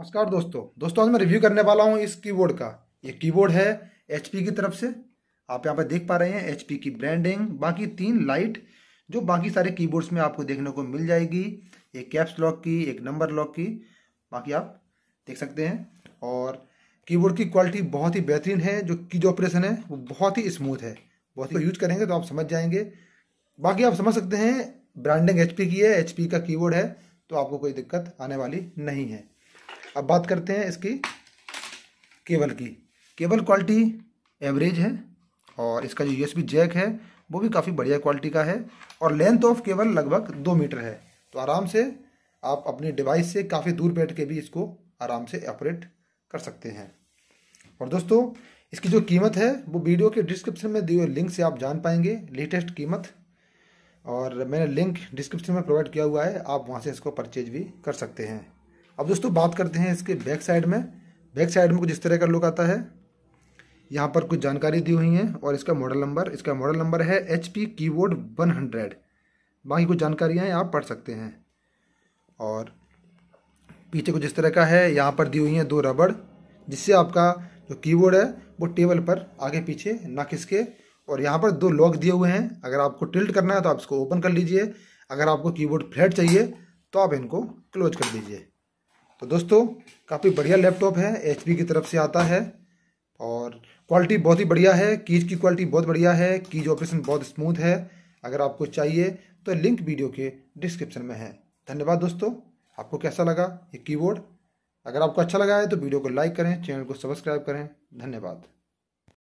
नमस्कार दोस्तों दोस्तों आज मैं रिव्यू करने वाला हूँ इस कीबोर्ड का ये कीबोर्ड है एच की तरफ से आप यहाँ पर देख पा रहे हैं एच की ब्रांडिंग बाकी तीन लाइट जो बाकी सारे कीबोर्ड्स में आपको देखने को मिल जाएगी एक कैप्स लॉक की एक नंबर लॉक की बाकी आप देख सकते हैं और कीबोर्ड की क्वालिटी बहुत ही बेहतरीन है जो की जो ऑपरेशन है वो बहुत ही स्मूथ है बहुत ही यूज करेंगे तो आप समझ जाएंगे बाकी आप समझ सकते हैं ब्रांडिंग एच की है एच का कीबोर्ड है तो आपको कोई दिक्कत आने वाली नहीं है अब बात करते हैं इसकी केबल की केबल क्वालिटी एवरेज है और इसका जो यूएसबी जैक है वो भी काफ़ी बढ़िया क्वालिटी का है और लेंथ ऑफ केबल लगभग दो मीटर है तो आराम से आप अपने डिवाइस से काफ़ी दूर बैठ के भी इसको आराम से ऑपरेट कर सकते हैं और दोस्तों इसकी जो कीमत है वो वीडियो के डिस्क्रिप्शन में दिए हुए लिंक से आप जान पाएंगे लेटेस्ट कीमत और मैंने लिंक डिस्क्रिप्शन में प्रोवाइड किया हुआ है आप वहाँ से इसको परचेज भी कर सकते हैं अब दोस्तों बात करते हैं इसके बैक साइड में बैक साइड में कुछ इस तरह का लुक आता है यहाँ पर कुछ जानकारी दी हुई है और इसका मॉडल नंबर इसका मॉडल नंबर है H P keyboard one hundred बाकी कुछ जानकारियाँ आप पढ़ सकते हैं और पीछे कुछ इस तरह का है यहाँ पर दी हुई हैं दो रबड़ जिससे आपका जो कीबोर्ड है वो टेबल पर आगे पीछे ना खिसके और यहाँ पर दो लॉक दिए हुए हैं अगर आपको टिल्ट करना है तो आप इसको ओपन कर लीजिए अगर आपको कीबोर्ड फ्लैट चाहिए तो आप इनको क्लोज कर दीजिए तो दोस्तों काफ़ी बढ़िया लैपटॉप है एच की तरफ से आता है और क्वालिटी बहुत ही बढ़िया है कीज की क्वालिटी बहुत बढ़िया है कीज ऑपरेशन बहुत स्मूथ है अगर आपको चाहिए तो लिंक वीडियो के डिस्क्रिप्शन में है धन्यवाद दोस्तों आपको कैसा लगा ये कीबोर्ड अगर आपको अच्छा लगा है तो वीडियो को लाइक करें चैनल को सब्सक्राइब करें धन्यवाद